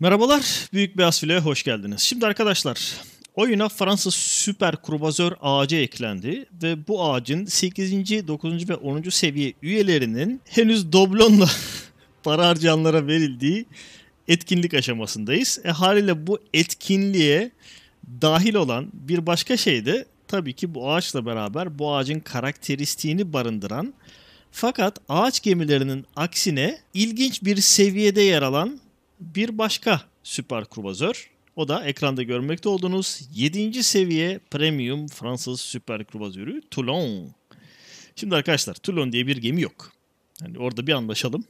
Merhabalar, Büyük Beyaz File'ye hoş geldiniz. Şimdi arkadaşlar, oyuna Fransız süper kruvazör ağacı eklendi ve bu ağacın 8. 9. ve 10. seviye üyelerinin henüz doblonla para harcayanlara verildiği etkinlik aşamasındayız. E haliyle bu etkinliğe dahil olan bir başka şey de tabii ki bu ağaçla beraber bu ağacın karakteristiğini barındıran fakat ağaç gemilerinin aksine ilginç bir seviyede yer alan bir başka süper kruvazör. O da ekranda görmekte olduğunuz 7. seviye premium Fransız süper kruvazörü Toulon. Şimdi arkadaşlar Toulon diye bir gemi yok. Yani orada bir anlaşalım.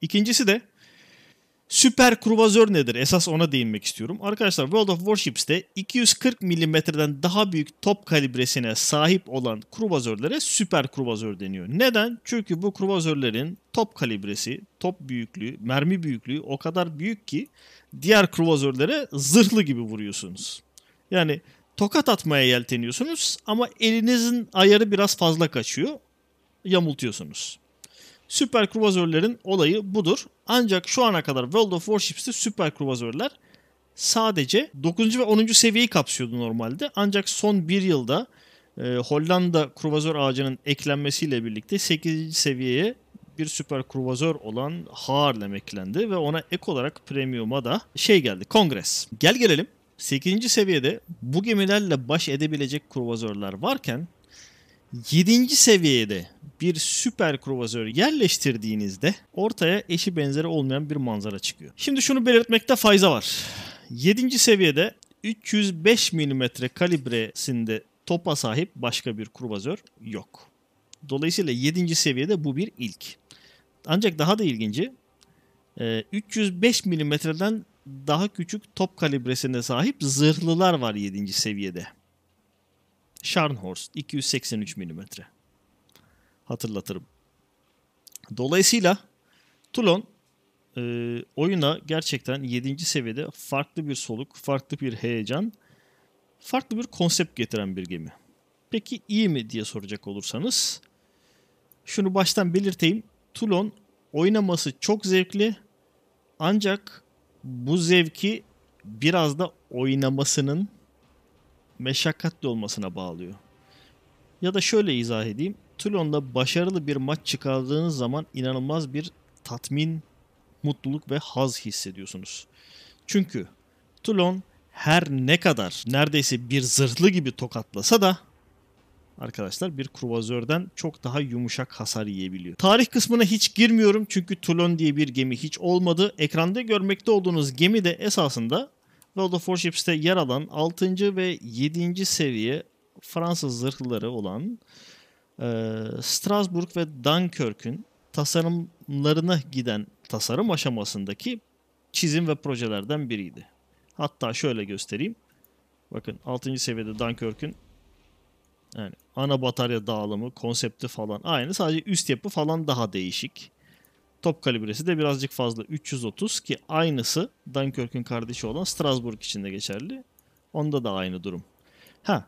İkincisi de Süper kruvazör nedir? Esas ona değinmek istiyorum. Arkadaşlar World of Warships'te 240 mm'den daha büyük top kalibresine sahip olan kruvazörlere süper kruvazör deniyor. Neden? Çünkü bu kruvazörlerin top kalibresi, top büyüklüğü, mermi büyüklüğü o kadar büyük ki diğer kruvazörlere zırhlı gibi vuruyorsunuz. Yani tokat atmaya yelteniyorsunuz ama elinizin ayarı biraz fazla kaçıyor. Yamultuyorsunuz. Süper Kruvazörlerin olayı budur. Ancak şu ana kadar World of Warships'te Süper Kruvazörler sadece 9. ve 10. seviyeyi kapsıyordu normalde. Ancak son bir yılda e, Hollanda kruvazör ağacının eklenmesiyle birlikte 8. seviyeye bir süper kruvazör olan Harlem eklendi ve ona ek olarak premium'a da şey geldi kongres. Gel gelelim 8. seviyede bu gemilerle baş edebilecek kruvazörler varken 7. seviyede bir süper kruvazör yerleştirdiğinizde ortaya eşi benzeri olmayan bir manzara çıkıyor. Şimdi şunu belirtmekte fayda var. 7. seviyede 305 mm kalibresinde topa sahip başka bir kruvazör yok. Dolayısıyla 7. seviyede bu bir ilk. Ancak daha da ilginci 305 e, mm'den daha küçük top kalibresine sahip zırhlılar var 7. seviyede. Scharnhorst 283 mm. Hatırlatırım. Dolayısıyla Toulon e, oyuna gerçekten 7. seviyede farklı bir soluk, farklı bir heyecan, farklı bir konsept getiren bir gemi. Peki iyi mi diye soracak olursanız şunu baştan belirteyim. Toulon oynaması çok zevkli ancak bu zevki biraz da oynamasının meşakkatli olmasına bağlıyor. Ya da şöyle izah edeyim. Toulon'da başarılı bir maç çıkardığınız zaman inanılmaz bir tatmin, mutluluk ve haz hissediyorsunuz. Çünkü Toulon her ne kadar neredeyse bir zırhlı gibi tokatlasa da arkadaşlar bir kruvazörden çok daha yumuşak hasar yiyebiliyor. Tarih kısmına hiç girmiyorum çünkü Toulon diye bir gemi hiç olmadı. Ekranda görmekte olduğunuz gemi de esasında World of Warships'te yer alan 6. ve 7. seviye Fransız zırhları olan e, Strasbourg ve Dunkirk'ün tasarımlarına giden tasarım aşamasındaki çizim ve projelerden biriydi. Hatta şöyle göstereyim. Bakın 6. seviyede Dunkirk'ün yani ana batarya dağılımı, konsepti falan aynı. Sadece üst yapı falan daha değişik. Top kalibresi de birazcık fazla 330 ki aynısı Dunkirk'ün kardeşi olan Strasbourg için de geçerli. Onda da aynı durum. Ha.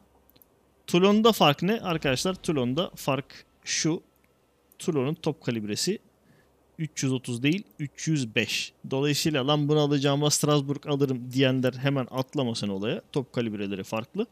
Toulon'da fark ne? Arkadaşlar Toulon'da fark şu. Toulon'un top kalibresi 330 değil 305. Dolayısıyla lan bunu alacağıma Strasbourg alırım diyenler hemen atlamasın olaya. Top kalibreleri farklı.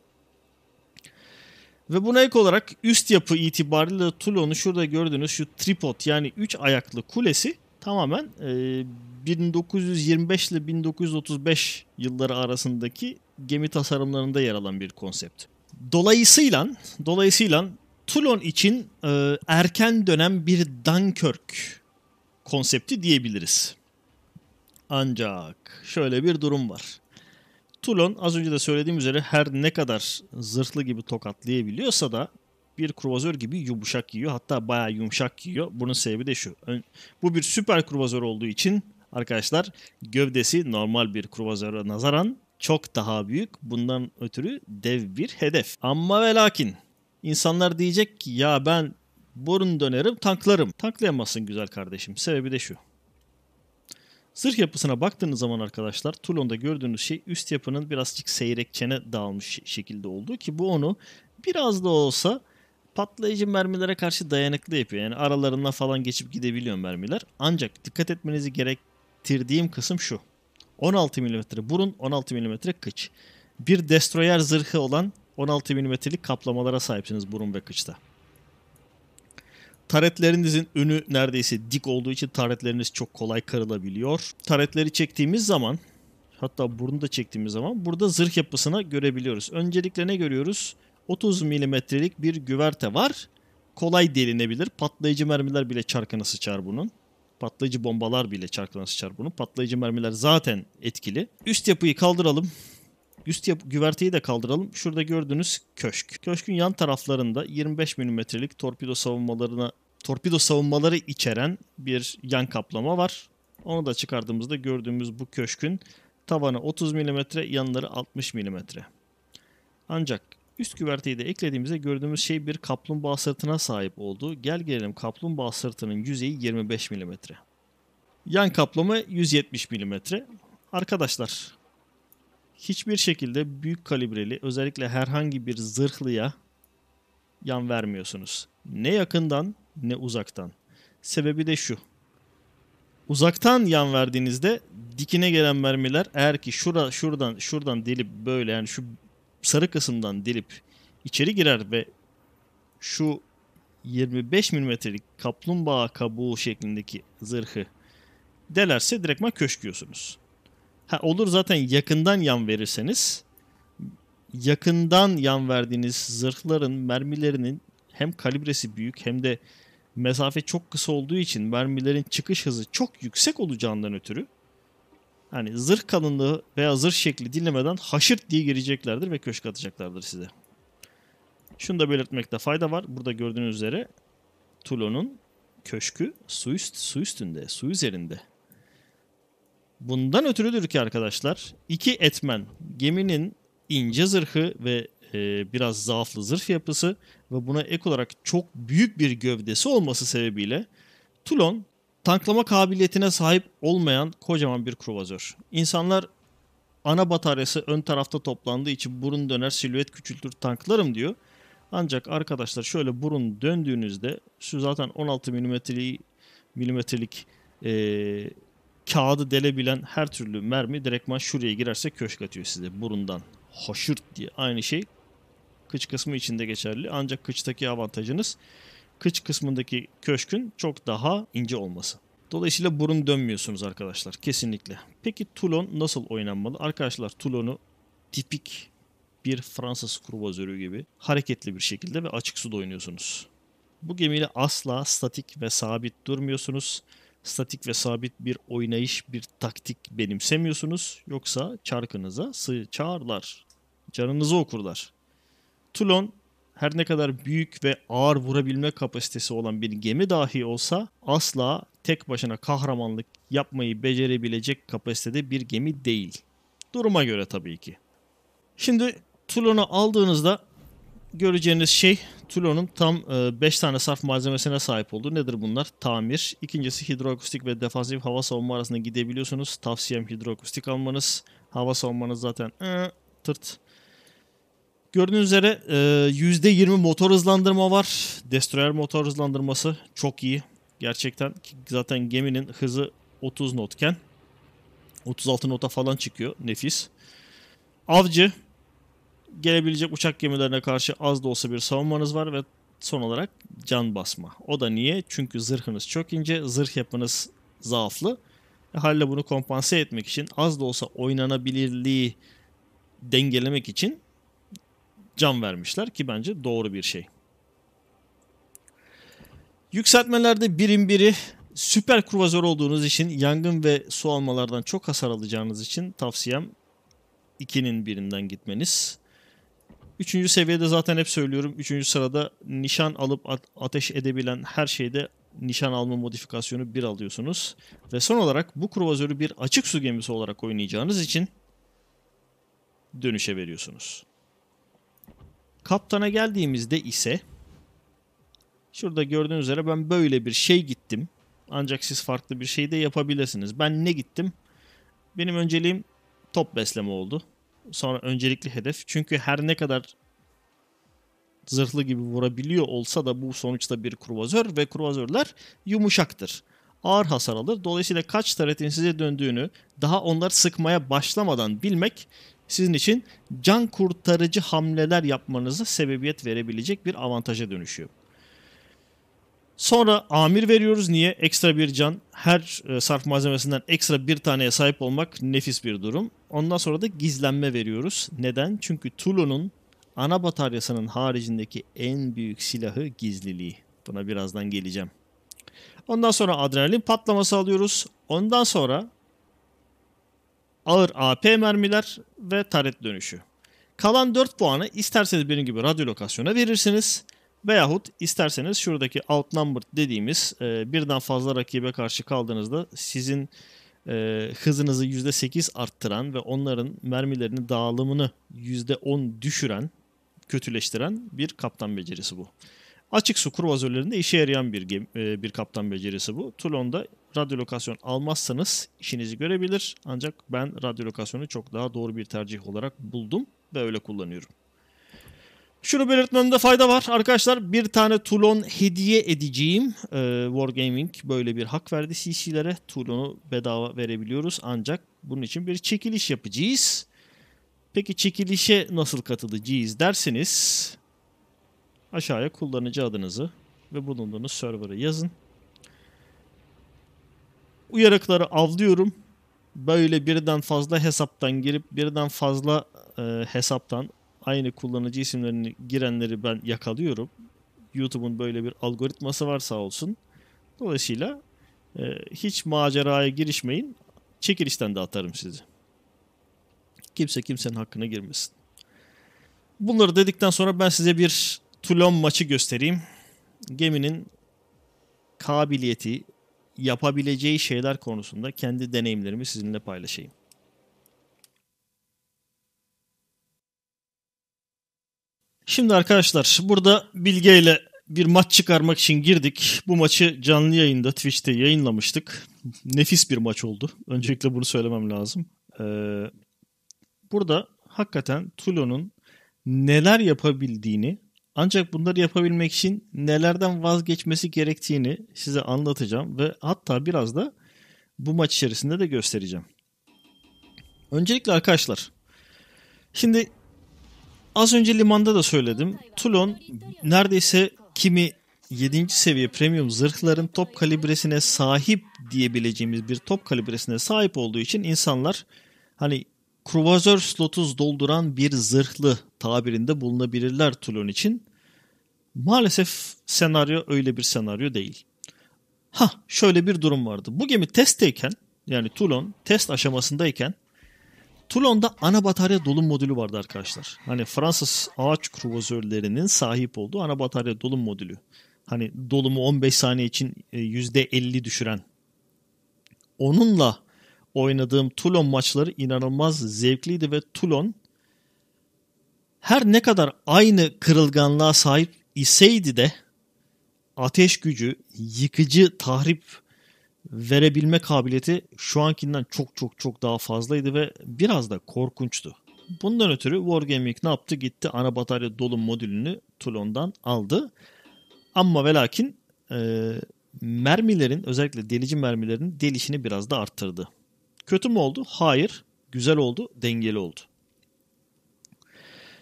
Ve buna ek olarak üst yapı itibariyle Toulon'u şurada gördüğünüz şu tripod yani 3 ayaklı kulesi tamamen e, 1925 ile 1935 yılları arasındaki gemi tasarımlarında yer alan bir konsept. Dolayısıyla dolayısıyla Toulon için e, erken dönem bir Dunkirk konsepti diyebiliriz. Ancak şöyle bir durum var. Toulon az önce de söylediğim üzere her ne kadar zırhlı gibi tokatlayabiliyorsa da bir kruvazör gibi yumuşak yiyor, Hatta bayağı yumuşak yiyor. Bunun sebebi de şu. Bu bir süper kruvazör olduğu için arkadaşlar gövdesi normal bir kruvazöre nazaran çok daha büyük. Bundan ötürü dev bir hedef. Ama ve lakin insanlar diyecek ki ya ben burun dönerim tanklarım. Tanklayamazsın güzel kardeşim. Sebebi de şu. Sırf yapısına baktığınız zaman arkadaşlar Toulon'da gördüğünüz şey üst yapının birazcık seyrek çene dağılmış şekilde olduğu ki bu onu biraz da olsa patlayıcı mermilere karşı dayanıklı yapıyor. Yani aralarına falan geçip gidebiliyor mermiler. Ancak dikkat etmenizi gerektirdiğim kısım şu. 16 mm burun, 16 mm kıç. Bir destroyer zırhı olan 16 mm'lik kaplamalara sahipsiniz burun ve kıçta. Taretlerinizin önü neredeyse dik olduğu için taretleriniz çok kolay kırılabiliyor. Taretleri çektiğimiz zaman hatta burnu da çektiğimiz zaman burada zırh yapısına görebiliyoruz. Öncelikle ne görüyoruz? 30 milimetrelik bir güverte var. Kolay delinebilir. Patlayıcı mermiler bile çarkına sıçar bunun. Patlayıcı bombalar bile çarkına sıçar bunun. Patlayıcı mermiler zaten etkili. Üst yapıyı kaldıralım. Üst yap güverteyi de kaldıralım. Şurada gördüğünüz köşk. Köşkün yan taraflarında 25 milimetrelik torpido savunmalarına torpido savunmaları içeren bir yan kaplama var. Onu da çıkardığımızda gördüğümüz bu köşkün tavanı 30 mm, yanları 60 mm. Ancak üst güverteyi de eklediğimizde gördüğümüz şey bir kaplumbağa sırtına sahip oldu. Gel gelelim kaplumbağa sırtının yüzeyi 25 mm. Yan kaplama 170 mm. Arkadaşlar hiçbir şekilde büyük kalibreli özellikle herhangi bir zırhlıya yan vermiyorsunuz. Ne yakından ne uzaktan. Sebebi de şu. Uzaktan yan verdiğinizde dikine gelen mermiler eğer ki şura, şuradan şuradan delip böyle yani şu sarı kısımdan delip içeri girer ve şu 25 milimetrelik kaplumbağa kabuğu şeklindeki zırhı delerse direktman köşküyorsunuz. Ha, olur zaten yakından yan verirseniz yakından yan verdiğiniz zırhların mermilerinin hem kalibresi büyük hem de mesafe çok kısa olduğu için mermilerin çıkış hızı çok yüksek olacağından ötürü hani zırh kalınlığı veya zırh şekli dinlemeden haşır diye gireceklerdir ve köşk atacaklardır size. Şunu da belirtmekte fayda var. Burada gördüğünüz üzere Tulon'un köşkü su, üst, su üstünde, su üzerinde. Bundan ötürüdür ki arkadaşlar iki etmen geminin ince zırhı ve e, biraz zaaflı zırh yapısı ve buna ek olarak çok büyük bir gövdesi olması sebebiyle Tulon tanklama kabiliyetine sahip olmayan kocaman bir kruvazör. İnsanlar ana bataryası ön tarafta toplandığı için burun döner silüet küçültür tanklarım diyor. Ancak arkadaşlar şöyle burun döndüğünüzde şu zaten 16 milimetrelik milimetrelik ee, kağıdı delebilen her türlü mermi direktman şuraya girerse köşk atıyor size burundan. Hoşurt diye aynı şey kıç kısmı içinde geçerli. Ancak kıçtaki avantajınız kıç kısmındaki köşkün çok daha ince olması. Dolayısıyla burun dönmüyorsunuz arkadaşlar kesinlikle. Peki Toulon nasıl oynanmalı? Arkadaşlar Toulon'u tipik bir Fransız kruvazörü gibi hareketli bir şekilde ve açık suda oynuyorsunuz. Bu gemiyle asla statik ve sabit durmuyorsunuz statik ve sabit bir oynayış, bir taktik benimsemiyorsunuz. Yoksa çarkınıza sıçarlar. Canınızı okurlar. Toulon her ne kadar büyük ve ağır vurabilme kapasitesi olan bir gemi dahi olsa asla tek başına kahramanlık yapmayı becerebilecek kapasitede bir gemi değil. Duruma göre tabii ki. Şimdi Toulon'u aldığınızda göreceğiniz şey Tulon'un tam 5 e, tane saf malzemesine sahip oldu. Nedir bunlar? Tamir. İkincisi hidroakustik ve defansif hava savunma arasında gidebiliyorsunuz. Tavsiyem hidroakustik almanız. Hava savunmanız zaten ee, tırt. Gördüğünüz üzere %20 e, motor hızlandırma var. Destroyer motor hızlandırması çok iyi. Gerçekten zaten geminin hızı 30 notken 36 nota falan çıkıyor. Nefis. Avcı gelebilecek uçak gemilerine karşı az da olsa bir savunmanız var ve son olarak can basma. O da niye? Çünkü zırhınız çok ince, zırh yapınız zaaflı. E, Halle bunu kompanse etmek için az da olsa oynanabilirliği dengelemek için can vermişler ki bence doğru bir şey. Yükseltmelerde birim biri süper kruvazör olduğunuz için yangın ve su almalardan çok hasar alacağınız için tavsiyem ikinin birinden gitmeniz. Üçüncü seviyede zaten hep söylüyorum. Üçüncü sırada nişan alıp ateş edebilen her şeyde nişan alma modifikasyonu bir alıyorsunuz. Ve son olarak bu kruvazörü bir açık su gemisi olarak oynayacağınız için dönüşe veriyorsunuz. Kaptana geldiğimizde ise şurada gördüğünüz üzere ben böyle bir şey gittim. Ancak siz farklı bir şey de yapabilirsiniz. Ben ne gittim? Benim önceliğim top besleme oldu sonra öncelikli hedef. Çünkü her ne kadar zırhlı gibi vurabiliyor olsa da bu sonuçta bir kruvazör ve kruvazörler yumuşaktır. Ağır hasar alır. Dolayısıyla kaç taretin size döndüğünü daha onları sıkmaya başlamadan bilmek sizin için can kurtarıcı hamleler yapmanıza sebebiyet verebilecek bir avantaja dönüşüyor. Sonra amir veriyoruz. Niye? Ekstra bir can. Her e, sarf malzemesinden ekstra bir taneye sahip olmak nefis bir durum. Ondan sonra da gizlenme veriyoruz. Neden? Çünkü Tulu'nun ana bataryasının haricindeki en büyük silahı gizliliği. Buna birazdan geleceğim. Ondan sonra adrenalin patlaması alıyoruz. Ondan sonra ağır AP mermiler ve taret dönüşü. Kalan 4 puanı isterseniz benim gibi radyolokasyona verirsiniz. Veyahut isterseniz şuradaki outnumbered dediğimiz e, birden fazla rakibe karşı kaldığınızda sizin e, hızınızı %8 arttıran ve onların mermilerini dağılımını %10 düşüren, kötüleştiren bir kaptan becerisi bu. Açık su kruvazörlerinde işe yarayan bir e, bir kaptan becerisi bu. Toulon'da radyolokasyon almazsanız işinizi görebilir. Ancak ben radyolokasyonu çok daha doğru bir tercih olarak buldum ve öyle kullanıyorum. Şunu belirtmemde fayda var arkadaşlar. Bir tane Toulon hediye edeceğim. Ee, Wargaming böyle bir hak verdi CC'lere. Toulon'u bedava verebiliyoruz ancak bunun için bir çekiliş yapacağız. Peki çekilişe nasıl katılacağız derseniz aşağıya kullanıcı adınızı ve bulunduğunuz server'ı yazın. Uyarıkları avlıyorum. Böyle birden fazla hesaptan girip birden fazla e, hesaptan aynı kullanıcı isimlerini girenleri ben yakalıyorum. YouTube'un böyle bir algoritması var sağ olsun. Dolayısıyla e, hiç maceraya girişmeyin. Çekilişten de atarım sizi. Kimse kimsenin hakkına girmesin. Bunları dedikten sonra ben size bir Toulon maçı göstereyim. Geminin kabiliyeti, yapabileceği şeyler konusunda kendi deneyimlerimi sizinle paylaşayım. Şimdi arkadaşlar burada Bilge ile bir maç çıkarmak için girdik. Bu maçı canlı yayında Twitch'te yayınlamıştık. Nefis bir maç oldu. Öncelikle bunu söylemem lazım. Ee, burada hakikaten Tulo'nun neler yapabildiğini ancak bunları yapabilmek için nelerden vazgeçmesi gerektiğini size anlatacağım ve hatta biraz da bu maç içerisinde de göstereceğim. Öncelikle arkadaşlar şimdi Az önce limanda da söyledim. Toulon neredeyse kimi 7. seviye premium zırhların top kalibresine sahip diyebileceğimiz bir top kalibresine sahip olduğu için insanlar hani kruvazör slotuz dolduran bir zırhlı tabirinde bulunabilirler Toulon için. Maalesef senaryo öyle bir senaryo değil. Ha şöyle bir durum vardı. Bu gemi testteyken yani Toulon test aşamasındayken Toulon'da ana batarya dolum modülü vardı arkadaşlar. Hani Fransız ağaç kruvazörlerinin sahip olduğu ana batarya dolum modülü. Hani dolumu 15 saniye için %50 e, düşüren. Onunla oynadığım Toulon maçları inanılmaz zevkliydi ve Toulon her ne kadar aynı kırılganlığa sahip iseydi de ateş gücü, yıkıcı tahrip verebilme kabiliyeti şu ankinden çok çok çok daha fazlaydı ve biraz da korkunçtu. Bundan ötürü Wargaming ne yaptı? Gitti ana batarya dolu modülünü Toulon'dan aldı. Ama ve lakin e, mermilerin özellikle delici mermilerin delişini biraz da arttırdı. Kötü mü oldu? Hayır. Güzel oldu. Dengeli oldu.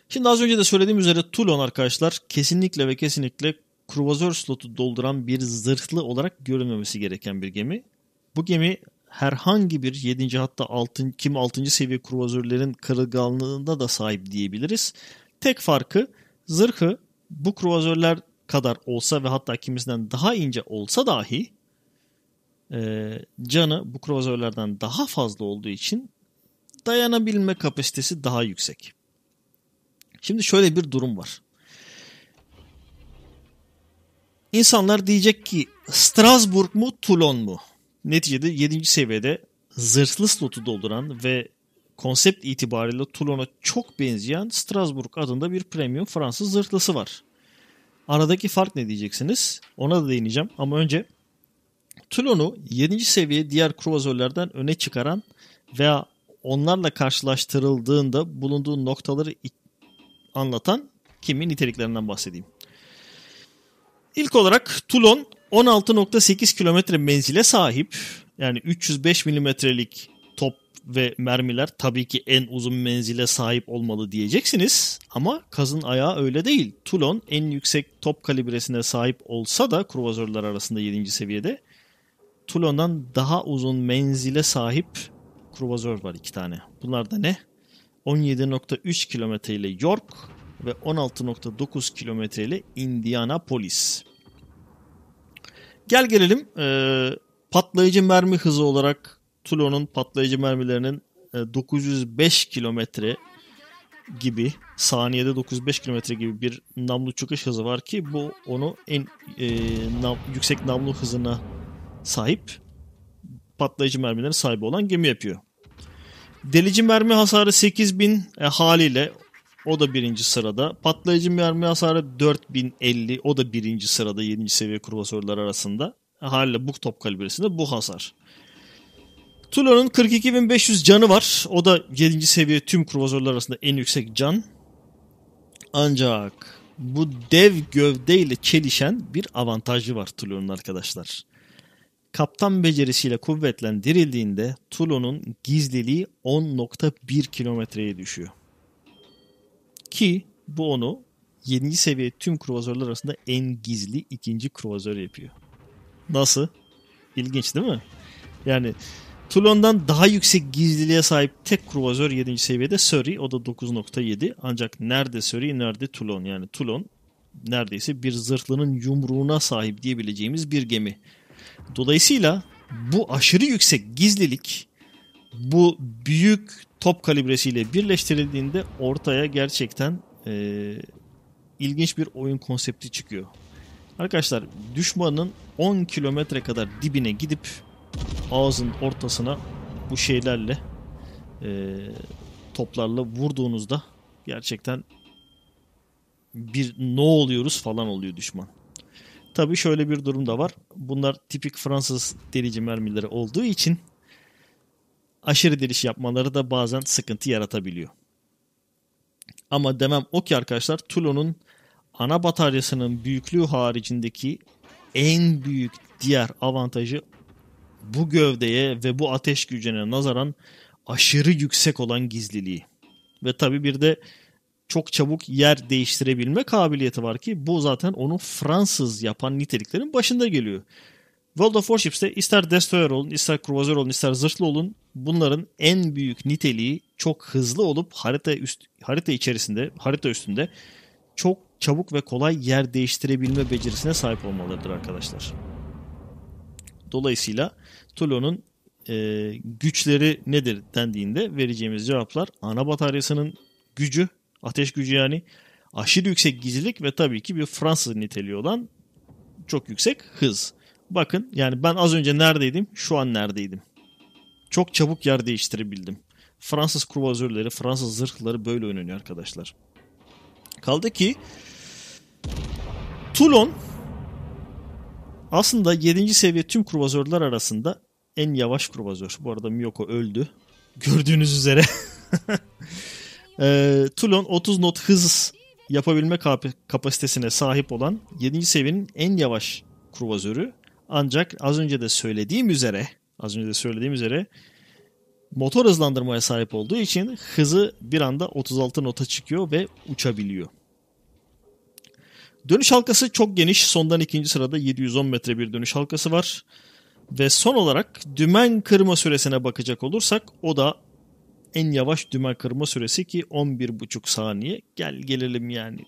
Şimdi az önce de söylediğim üzere Toulon arkadaşlar kesinlikle ve kesinlikle kruvazör slotu dolduran bir zırhlı olarak görünmemesi gereken bir gemi. Bu gemi herhangi bir 7. hatta 6. kim 6. seviye kruvazörlerin kırılganlığında da sahip diyebiliriz. Tek farkı zırhı bu kruvazörler kadar olsa ve hatta kimisinden daha ince olsa dahi e, canı bu kruvazörlerden daha fazla olduğu için dayanabilme kapasitesi daha yüksek. Şimdi şöyle bir durum var. İnsanlar diyecek ki Strasbourg mu Toulon mu? Neticede 7. seviyede zırhlı slotu dolduran ve konsept itibariyle Toulon'a çok benzeyen Strasbourg adında bir premium Fransız zırhlısı var. Aradaki fark ne diyeceksiniz? Ona da değineceğim ama önce Toulon'u 7. seviye diğer kruvazörlerden öne çıkaran veya onlarla karşılaştırıldığında bulunduğu noktaları anlatan kimi niteliklerinden bahsedeyim. İlk olarak Toulon 16.8 kilometre menzile sahip. Yani 305 milimetrelik top ve mermiler tabii ki en uzun menzile sahip olmalı diyeceksiniz. Ama kazın ayağı öyle değil. Toulon en yüksek top kalibresine sahip olsa da kruvazörler arasında 7. seviyede Toulon'dan daha uzun menzile sahip kruvazör var iki tane. Bunlar da ne? 17.3 kilometre ile York, ve 16.9 kilometreyle Indianapolis. Gel gelelim e, patlayıcı mermi hızı olarak Tulon'un patlayıcı mermilerinin e, 905 kilometre gibi saniyede 905 kilometre gibi bir namlu çıkış hızı var ki bu onu en e, nam, yüksek namlu hızına sahip patlayıcı mermilerin sahibi olan gemi yapıyor. Delici mermi hasarı 8000 e, haliyle o da birinci sırada. Patlayıcı mermi hasarı 4050. O da birinci sırada 7. seviye kurbasörler arasında. Haliyle bu top kalibresinde bu hasar. Tulo'nun 42500 canı var. O da 7. seviye tüm kruvazörler arasında en yüksek can. Ancak bu dev gövdeyle çelişen bir avantajı var Tulo'nun arkadaşlar. Kaptan becerisiyle kuvvetlendirildiğinde Tulo'nun gizliliği 10.1 kilometreye düşüyor. Ki bu onu 7. seviye tüm kruvazörler arasında en gizli ikinci kruvazör yapıyor. Nasıl? İlginç değil mi? Yani Toulon'dan daha yüksek gizliliğe sahip tek kruvazör 7. seviyede Surrey. O da 9.7. Ancak nerede Surrey nerede Toulon? Yani Toulon neredeyse bir zırhlının yumruğuna sahip diyebileceğimiz bir gemi. Dolayısıyla bu aşırı yüksek gizlilik bu büyük top kalibresiyle birleştirildiğinde ortaya gerçekten e, ilginç bir oyun konsepti çıkıyor. Arkadaşlar düşmanın 10 kilometre kadar dibine gidip ağzın ortasına bu şeylerle e, toplarla vurduğunuzda gerçekten bir no oluyoruz falan oluyor düşman. Tabi şöyle bir durum da var. Bunlar tipik Fransız delici mermileri olduğu için aşırı deliş yapmaları da bazen sıkıntı yaratabiliyor. Ama demem o ki arkadaşlar Tulo'nun ana bataryasının büyüklüğü haricindeki en büyük diğer avantajı bu gövdeye ve bu ateş gücüne nazaran aşırı yüksek olan gizliliği. Ve tabi bir de çok çabuk yer değiştirebilme kabiliyeti var ki bu zaten onu Fransız yapan niteliklerin başında geliyor. World of Warships'te ister destroyer olun, ister cruiser olun, ister zırhlı olun. Bunların en büyük niteliği çok hızlı olup harita üst harita içerisinde, harita üstünde çok çabuk ve kolay yer değiştirebilme becerisine sahip olmalarıdır arkadaşlar. Dolayısıyla Tulo'nun e, güçleri nedir dendiğinde vereceğimiz cevaplar ana bataryasının gücü, ateş gücü yani aşırı yüksek gizlilik ve tabii ki bir Fransız niteliği olan çok yüksek hız bakın yani ben az önce neredeydim şu an neredeydim. Çok çabuk yer değiştirebildim. Fransız kruvazörleri, Fransız zırhları böyle oynanıyor arkadaşlar. Kaldı ki Toulon aslında 7. seviye tüm kruvazörler arasında en yavaş kruvazör. Bu arada Miyoko öldü. Gördüğünüz üzere. e, Toulon 30 not hız yapabilme kapasitesine sahip olan 7. seviyenin en yavaş kruvazörü. Ancak az önce de söylediğim üzere, az önce de söylediğim üzere motor hızlandırmaya sahip olduğu için hızı bir anda 36 nota çıkıyor ve uçabiliyor. Dönüş halkası çok geniş. Sondan ikinci sırada 710 metre bir dönüş halkası var. Ve son olarak dümen kırma süresine bakacak olursak o da en yavaş dümen kırma süresi ki 11,5 saniye. Gel gelelim yani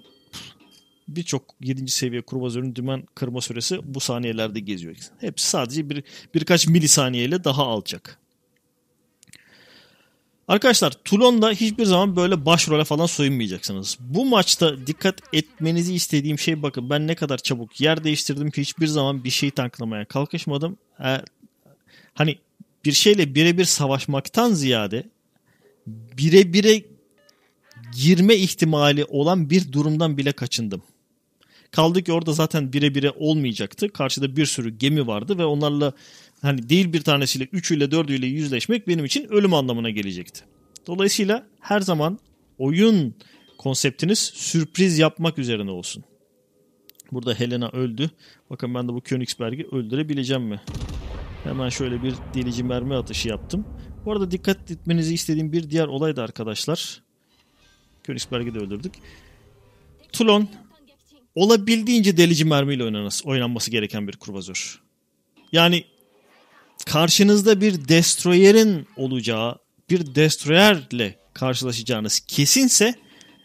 birçok 7. seviye kurbazörün dümen kırma süresi bu saniyelerde geziyor. Hepsi sadece bir birkaç milisaniyeyle daha alacak. Arkadaşlar Toulon'da hiçbir zaman böyle başrole falan soyunmayacaksınız. Bu maçta dikkat etmenizi istediğim şey bakın ben ne kadar çabuk yer değiştirdim ki hiçbir zaman bir şey tanklamaya kalkışmadım. Ee, hani bir şeyle birebir savaşmaktan ziyade birebire girme ihtimali olan bir durumdan bile kaçındım. Kaldı ki orada zaten bire bire olmayacaktı. Karşıda bir sürü gemi vardı ve onlarla hani değil bir tanesiyle üçüyle dördüyle yüzleşmek benim için ölüm anlamına gelecekti. Dolayısıyla her zaman oyun konseptiniz sürpriz yapmak üzerine olsun. Burada Helena öldü. Bakın ben de bu Königsberg'i öldürebileceğim mi? Hemen şöyle bir delici mermi atışı yaptım. Bu arada dikkat etmenizi istediğim bir diğer olay da arkadaşlar. Königsberg'i de öldürdük. Tulon olabildiğince delici mermiyle oynanması, oynanması gereken bir kurvazör. Yani karşınızda bir destroyer'in olacağı, bir destroyer'le karşılaşacağınız kesinse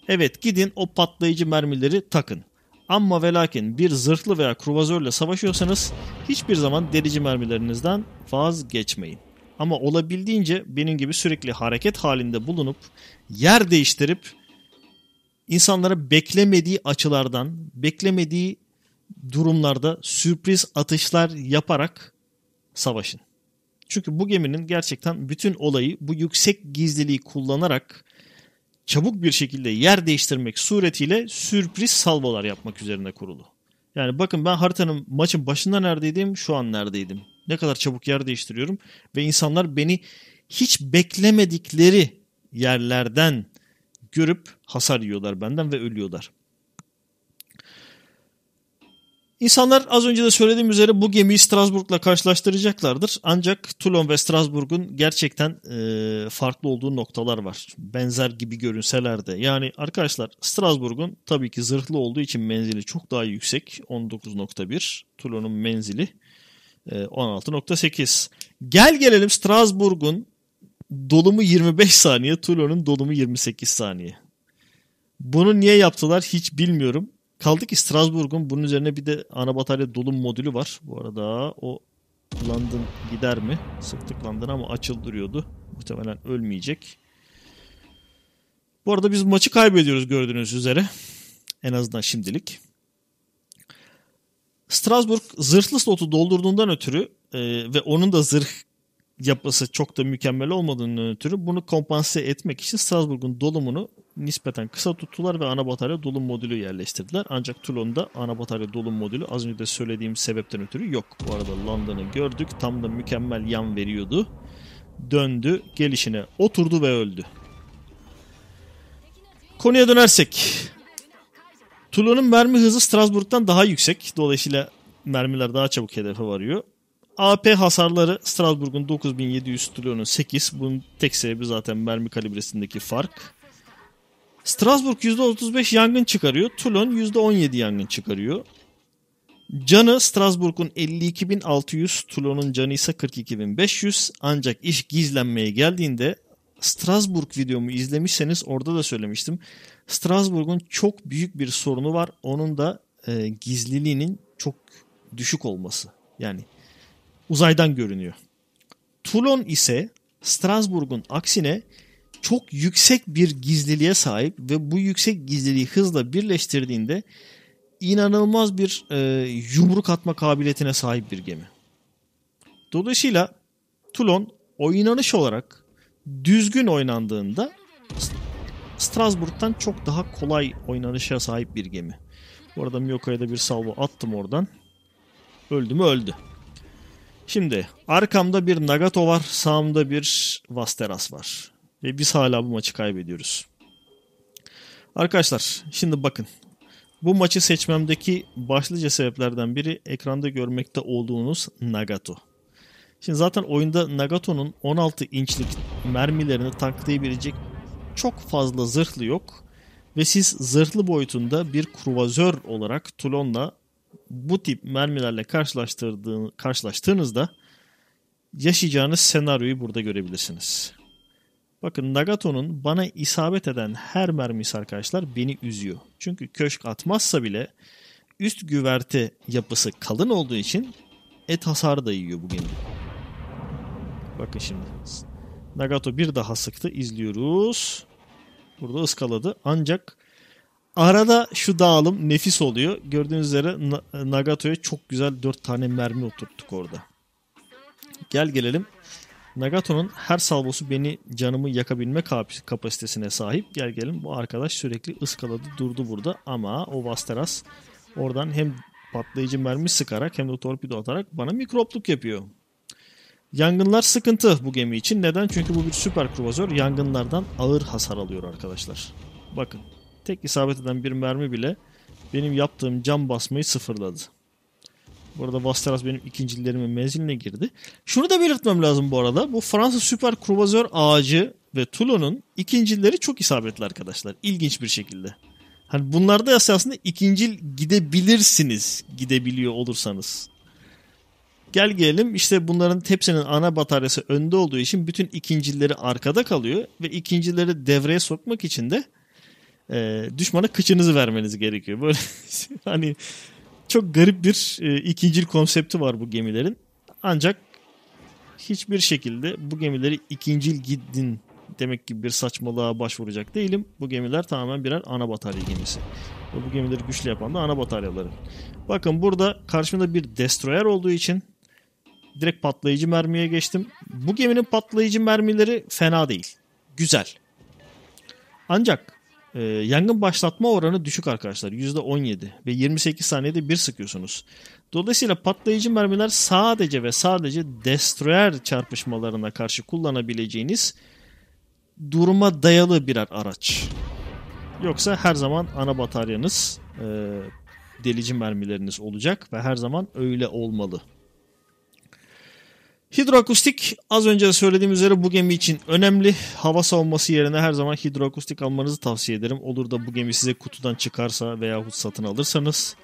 evet gidin o patlayıcı mermileri takın. Ama ve lakin bir zırhlı veya kruvazörle savaşıyorsanız hiçbir zaman delici mermilerinizden vazgeçmeyin. Ama olabildiğince benim gibi sürekli hareket halinde bulunup yer değiştirip insanlara beklemediği açılardan, beklemediği durumlarda sürpriz atışlar yaparak savaşın. Çünkü bu geminin gerçekten bütün olayı bu yüksek gizliliği kullanarak çabuk bir şekilde yer değiştirmek suretiyle sürpriz salvolar yapmak üzerine kurulu. Yani bakın ben haritanın maçın başında neredeydim, şu an neredeydim. Ne kadar çabuk yer değiştiriyorum ve insanlar beni hiç beklemedikleri yerlerden görüp hasar yiyorlar benden ve ölüyorlar. İnsanlar az önce de söylediğim üzere bu gemiyi Strasbourg'la karşılaştıracaklardır. Ancak Toulon ve Strasbourg'un gerçekten e, farklı olduğu noktalar var. Benzer gibi görünseler de. Yani arkadaşlar Strasbourg'un tabii ki zırhlı olduğu için menzili çok daha yüksek. 19.1. Toulon'un menzili e, 16.8. Gel gelelim Strasbourg'un Dolumu 25 saniye, Tulon'un dolumu 28 saniye. Bunu niye yaptılar hiç bilmiyorum. Kaldı ki Strasbourg'un bunun üzerine bir de ana batarya dolum modülü var. Bu arada o London gider mi? Sıktık London ama açıl duruyordu. Muhtemelen ölmeyecek. Bu arada biz maçı kaybediyoruz gördüğünüz üzere. En azından şimdilik. Strasbourg zırhlı slotu doldurduğundan ötürü e, ve onun da zırh yapısı çok da mükemmel olmadığının ötürü bunu kompanse etmek için Strasbourg'un dolumunu nispeten kısa tuttular ve ana batarya dolum modülü yerleştirdiler. Ancak Toulon'da ana batarya dolum modülü az önce de söylediğim sebepten ötürü yok. Bu arada London'ı gördük. Tam da mükemmel yan veriyordu. Döndü, gelişine oturdu ve öldü. Konuya dönersek. Toulon'un mermi hızı Strasbourg'dan daha yüksek. Dolayısıyla mermiler daha çabuk hedefe varıyor. AP hasarları Strasbourg'un 9700, Toulon'un 8. Bunun tek sebebi zaten mermi kalibresindeki fark. Strasbourg %35 yangın çıkarıyor. Toulon %17 yangın çıkarıyor. Canı Strasbourg'un 52600, Toulon'un canı ise 42500. Ancak iş gizlenmeye geldiğinde Strasbourg videomu izlemişseniz orada da söylemiştim. Strasbourg'un çok büyük bir sorunu var. Onun da e, gizliliğinin çok düşük olması. Yani uzaydan görünüyor. Toulon ise Strasbourg'un aksine çok yüksek bir gizliliğe sahip ve bu yüksek gizliliği hızla birleştirdiğinde inanılmaz bir e, yumruk atma kabiliyetine sahip bir gemi. Dolayısıyla Toulon oynanış olarak düzgün oynandığında Strasbourg'dan çok daha kolay oynanışa sahip bir gemi. Bu arada Miyoko'ya da bir salvo attım oradan. Öldü mü öldü. Şimdi arkamda bir Nagato var, sağımda bir Vasteras var. Ve biz hala bu maçı kaybediyoruz. Arkadaşlar şimdi bakın. Bu maçı seçmemdeki başlıca sebeplerden biri ekranda görmekte olduğunuz Nagato. Şimdi zaten oyunda Nagato'nun 16 inçlik mermilerini taklayabilecek çok fazla zırhlı yok. Ve siz zırhlı boyutunda bir kruvazör olarak Tulon'la bu tip mermilerle karşılaştırdığın, karşılaştığınızda yaşayacağınız senaryoyu burada görebilirsiniz. Bakın Nagato'nun bana isabet eden her mermisi arkadaşlar beni üzüyor. Çünkü köşk atmazsa bile üst güverte yapısı kalın olduğu için et hasarı da yiyor bugün. Bakın şimdi. Nagato bir daha sıktı. izliyoruz. Burada ıskaladı. Ancak Arada şu dağılım nefis oluyor. Gördüğünüz üzere Nagato'ya çok güzel 4 tane mermi oturttuk orada. Gel gelelim. Nagato'nun her salvosu beni canımı yakabilme kapasitesine sahip. Gel gelelim bu arkadaş sürekli ıskaladı durdu burada ama o Vasteras oradan hem patlayıcı mermi sıkarak hem de torpido atarak bana mikropluk yapıyor. Yangınlar sıkıntı bu gemi için. Neden? Çünkü bu bir süper kruvazör. Yangınlardan ağır hasar alıyor arkadaşlar. Bakın tek isabet eden bir mermi bile benim yaptığım cam basmayı sıfırladı. Burada Vasteras benim ikincilerimin menziline girdi. Şunu da belirtmem lazım bu arada. Bu Fransız süper kruvazör ağacı ve Toulon'un ikincileri çok isabetli arkadaşlar. İlginç bir şekilde. Hani bunlarda esasında ikincil gidebilirsiniz. Gidebiliyor olursanız. Gel gelelim işte bunların hepsinin ana bataryası önde olduğu için bütün ikincileri arkada kalıyor ve ikincileri devreye sokmak için de e, düşmana kıçınızı vermeniz gerekiyor. Böyle hani çok garip bir e, ikincil konsepti var bu gemilerin. Ancak hiçbir şekilde bu gemileri ikincil gidin demek gibi bir saçmalığa başvuracak değilim. Bu gemiler tamamen birer ana batarya gemisi. Ve bu gemileri güçlü yapan da ana bataryaları. Bakın burada karşımda bir destroyer olduğu için direkt patlayıcı mermiye geçtim. Bu geminin patlayıcı mermileri fena değil. Güzel. Ancak e, yangın başlatma oranı düşük arkadaşlar. %17 ve 28 saniyede bir sıkıyorsunuz. Dolayısıyla patlayıcı mermiler sadece ve sadece destroyer çarpışmalarına karşı kullanabileceğiniz duruma dayalı birer araç. Yoksa her zaman ana bataryanız e, delici mermileriniz olacak ve her zaman öyle olmalı. Hidroakustik az önce söylediğim üzere bu gemi için önemli. Hava savunması yerine her zaman hidroakustik almanızı tavsiye ederim. Olur da bu gemi size kutudan çıkarsa veya satın alırsanız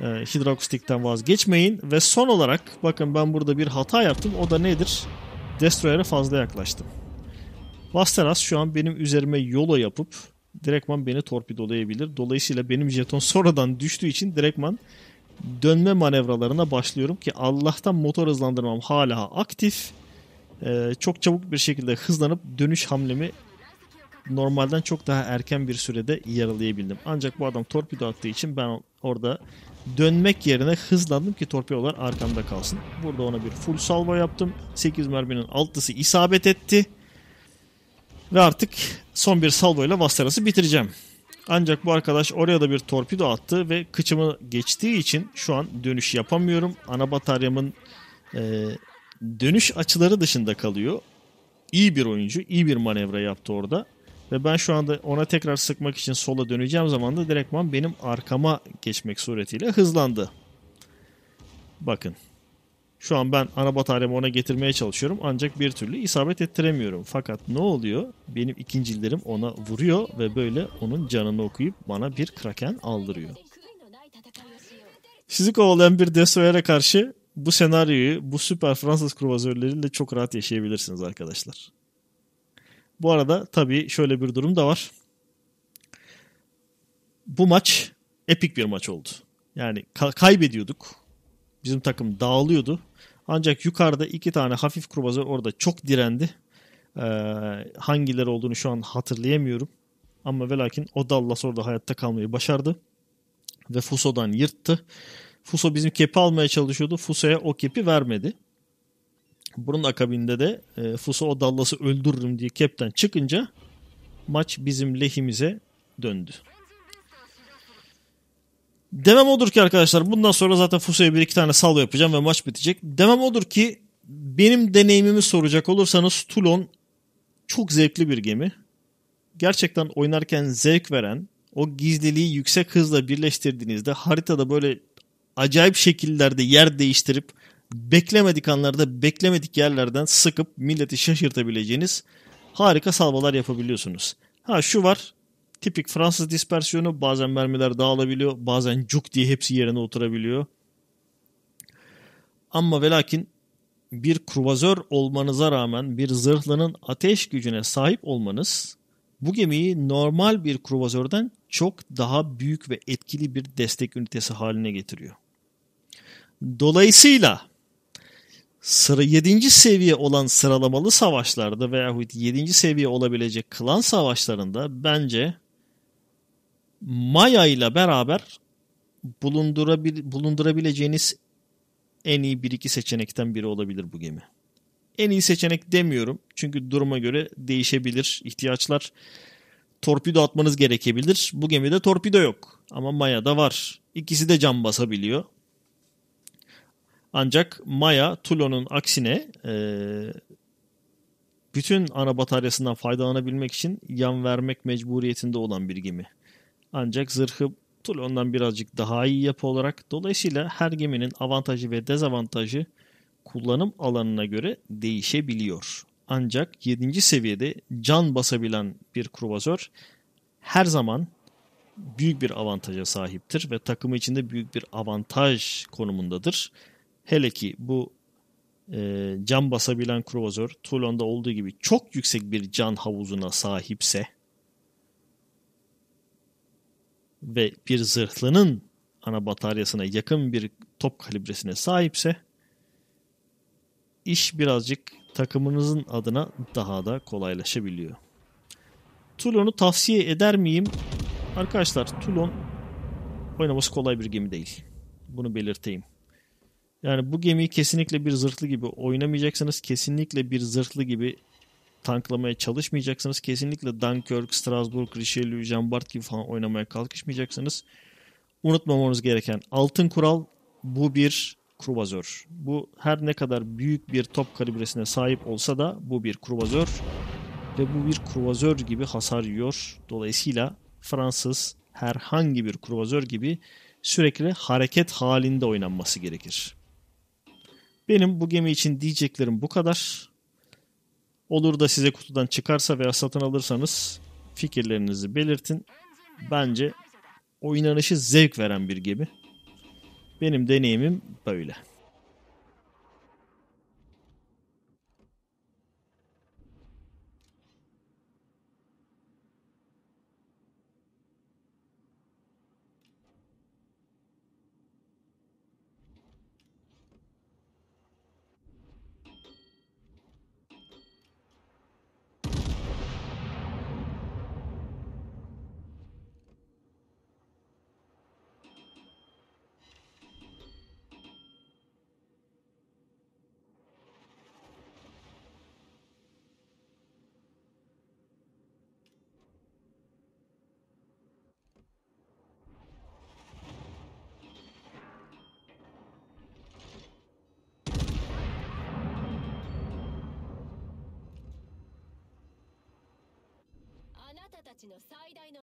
e, hidroakustikten vazgeçmeyin. Ve son olarak bakın ben burada bir hata yaptım. O da nedir? Destroyer'e fazla yaklaştım. Vasteras şu an benim üzerime yola yapıp direktman beni torpidolayabilir. Dolayısıyla benim jeton sonradan düştüğü için direktman dönme manevralarına başlıyorum ki Allah'tan motor hızlandırmam hala aktif. Ee, çok çabuk bir şekilde hızlanıp dönüş hamlemi normalden çok daha erken bir sürede yaralayabildim. Ancak bu adam torpido attığı için ben orada dönmek yerine hızlandım ki torpidolar arkamda kalsın. Burada ona bir full salvo yaptım. 8 merminin altısı isabet etti. Ve artık son bir salvo ile Vastaras'ı bitireceğim. Ancak bu arkadaş oraya da bir torpido attı ve kıçımı geçtiği için şu an dönüş yapamıyorum. Ana bataryamın e, dönüş açıları dışında kalıyor. İyi bir oyuncu, iyi bir manevra yaptı orada. Ve ben şu anda ona tekrar sıkmak için sola döneceğim zaman da direktman benim arkama geçmek suretiyle hızlandı. Bakın şu an ben ana bataryamı ona getirmeye çalışıyorum ancak bir türlü isabet ettiremiyorum. Fakat ne oluyor? Benim ikincilerim ona vuruyor ve böyle onun canını okuyup bana bir kraken aldırıyor. Sizi kovalayan bir Desoyer'e karşı bu senaryoyu bu süper Fransız kruvazörleriyle çok rahat yaşayabilirsiniz arkadaşlar. Bu arada tabii şöyle bir durum da var. Bu maç epik bir maç oldu. Yani kaybediyorduk Bizim takım dağılıyordu. Ancak yukarıda iki tane hafif kurbaza orada çok direndi. Ee, hangileri olduğunu şu an hatırlayamıyorum. Ama velakin o Dallas orada hayatta kalmayı başardı. Ve Fuso'dan yırttı. Fuso bizim kepi almaya çalışıyordu. Fuso'ya o kepi vermedi. Bunun akabinde de e, Fuso o Dallas'ı öldürürüm diye kepten çıkınca maç bizim lehimize döndü. Demem odur ki arkadaşlar bundan sonra zaten Fuso'ya bir iki tane salvo yapacağım ve maç bitecek. Demem odur ki benim deneyimimi soracak olursanız Toulon çok zevkli bir gemi. Gerçekten oynarken zevk veren, o gizliliği yüksek hızla birleştirdiğinizde haritada böyle acayip şekillerde yer değiştirip beklemedik anlarda beklemedik yerlerden sıkıp milleti şaşırtabileceğiniz harika salvalar yapabiliyorsunuz. Ha şu var tipik Fransız dispersiyonu bazen mermiler dağılabiliyor bazen cuk diye hepsi yerine oturabiliyor. Ama ve lakin bir kruvazör olmanıza rağmen bir zırhlının ateş gücüne sahip olmanız bu gemiyi normal bir kruvazörden çok daha büyük ve etkili bir destek ünitesi haline getiriyor. Dolayısıyla sıra 7. seviye olan sıralamalı savaşlarda veyahut 7. seviye olabilecek klan savaşlarında bence Maya ile beraber bulundurabil bulundurabileceğiniz en iyi bir iki seçenekten biri olabilir bu gemi. En iyi seçenek demiyorum çünkü duruma göre değişebilir ihtiyaçlar. Torpido atmanız gerekebilir. Bu gemide torpido yok ama Maya da var. İkisi de cam basabiliyor. Ancak Maya Tulo'nun aksine e, bütün ana bataryasından faydalanabilmek için yan vermek mecburiyetinde olan bir gemi. Ancak zırhı Tulon'dan birazcık daha iyi yapı olarak dolayısıyla her geminin avantajı ve dezavantajı kullanım alanına göre değişebiliyor. Ancak 7. seviyede can basabilen bir kruvazör her zaman büyük bir avantaja sahiptir ve takımı içinde büyük bir avantaj konumundadır. Hele ki bu e, can basabilen kruvazör Toulon'da olduğu gibi çok yüksek bir can havuzuna sahipse ve bir zırhlının ana bataryasına yakın bir top kalibresine sahipse iş birazcık takımınızın adına daha da kolaylaşabiliyor. Toulon'u tavsiye eder miyim? Arkadaşlar Toulon oynaması kolay bir gemi değil. Bunu belirteyim. Yani bu gemiyi kesinlikle bir zırhlı gibi oynamayacaksanız Kesinlikle bir zırhlı gibi tanklamaya çalışmayacaksınız. Kesinlikle Dunkirk, Strasbourg, Richelieu, Jean Bart gibi falan oynamaya kalkışmayacaksınız. Unutmamamız gereken altın kural bu bir kruvazör. Bu her ne kadar büyük bir top kalibresine sahip olsa da bu bir kruvazör ve bu bir kruvazör gibi hasar yiyor. Dolayısıyla Fransız herhangi bir kruvazör gibi sürekli hareket halinde oynanması gerekir. Benim bu gemi için diyeceklerim bu kadar. Olur da size kutudan çıkarsa veya satın alırsanız fikirlerinizi belirtin. Bence oynanışı zevk veren bir gibi. Benim deneyimim böyle. ちの最大の